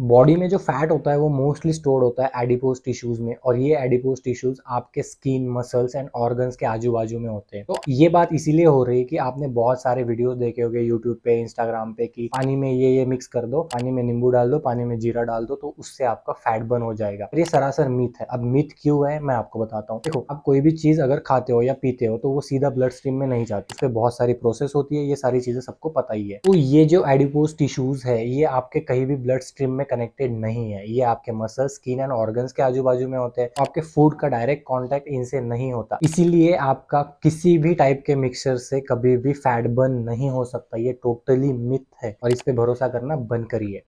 body में जो fat होता है वो मोस्टली स्टोर होता है एडिपोज टिश्यूज में और ये एडिपोज टिश्यूज आपके स्किन मसल्स एंड ऑर्गन्स के आजू बाजू में होते हैं तो ये बात इसीलिए हो रही है कि आपने बहुत सारे वीडियोस देखे होंगे यूट्यूब पे इंस्टाग्राम पे कि पानी में ये ये मिक्स कर दो पानी में नींबू डाल दो पानी में जीरा डाल दो तो उससे आपका फैट बर्न हो जाएगा ये सरासर मिथ है अब मिथ क्यों है मैं आपको बताता हूँ देखो आप कोई भी चीज अगर खाते हो या पीते हो तो वो सीधा ब्लड स्ट्रीम में नहीं जाती उस बहुत सारी प्रोसेस होती है ये सारी चीजें सबको पता ही है तो ये जो एडिपोज टिश्यूज है ये आपके कहीं भी ब्लड स्ट्रीम में में कनेक्टेड नहीं है ये आपके मसल स्किन एंड ऑर्गन्स के आजू बाजू में होते हैं आपके फूड का डायरेक्ट कॉन्टेक्ट इनसे नहीं होता इसीलिए आपका किसी भी टाइप के मिक्सर से कभी भी फैट बर्न नहीं हो सकता ये टोटली मिथ है और इस पर भरोसा करना बंद करिए